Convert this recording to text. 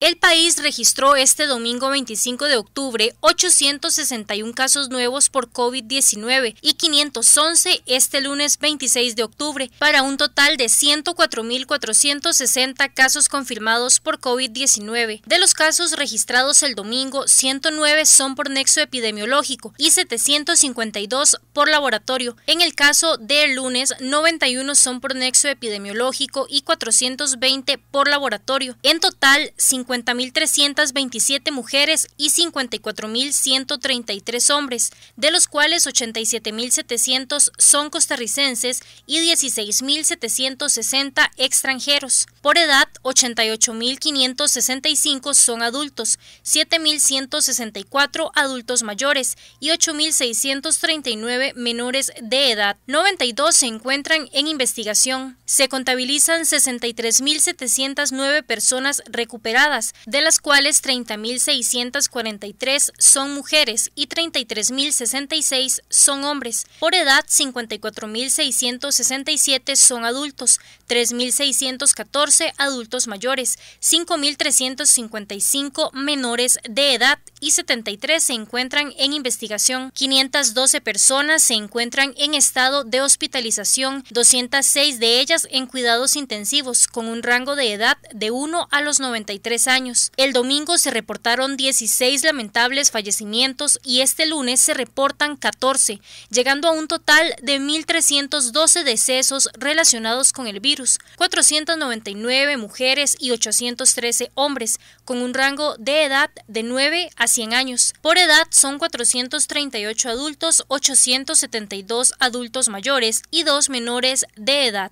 El país registró este domingo 25 de octubre 861 casos nuevos por COVID-19 y 511 este lunes 26 de octubre, para un total de 104.460 casos confirmados por COVID-19. De los casos registrados el domingo, 109 son por nexo epidemiológico y 752 por laboratorio. En el caso del lunes, 91 son por nexo epidemiológico y 420 por laboratorio. En total, 50 50.327 mujeres y 54.133 hombres, de los cuales 87.700 son costarricenses y 16.760 extranjeros. Por edad, 88.565 son adultos, 7.164 adultos mayores y 8.639 menores de edad. 92 se encuentran en investigación. Se contabilizan 63.709 personas recuperadas, de las cuales 30.643 son mujeres y 33.066 son hombres. Por edad, 54.667 son adultos, 3.614 adultos mayores, 5.355 menores de edad y 73 se encuentran en investigación, 512 personas se encuentran en estado de hospitalización, 206 de ellas en cuidados intensivos, con un rango de edad de 1 a los 93 años. El domingo se reportaron 16 lamentables fallecimientos y este lunes se reportan 14, llegando a un total de 1.312 decesos relacionados con el virus, 499 mujeres y 813 hombres, con un rango de edad de 9 a 100 años. Por edad son 438 adultos, 872 adultos mayores y dos menores de edad.